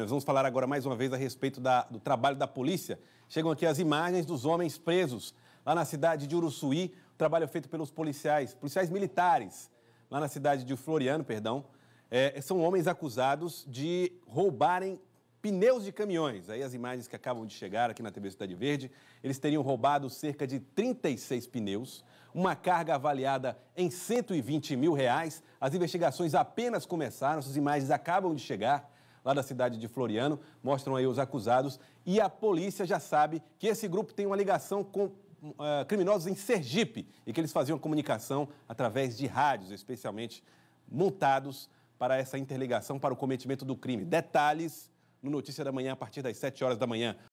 Nós vamos falar agora mais uma vez a respeito da, do trabalho da polícia. Chegam aqui as imagens dos homens presos lá na cidade de Uruçuí, trabalho é feito pelos policiais, policiais militares, lá na cidade de Floriano, perdão. É, são homens acusados de roubarem pneus de caminhões. Aí as imagens que acabam de chegar aqui na TV Cidade Verde, eles teriam roubado cerca de 36 pneus, uma carga avaliada em 120 mil reais. As investigações apenas começaram, essas imagens acabam de chegar lá da cidade de Floriano. Mostram aí os acusados. E a polícia já sabe que esse grupo tem uma ligação com uh, criminosos em Sergipe e que eles faziam comunicação através de rádios, especialmente montados para essa interligação para o cometimento do crime. Detalhes no Notícia da Manhã a partir das 7 horas da manhã.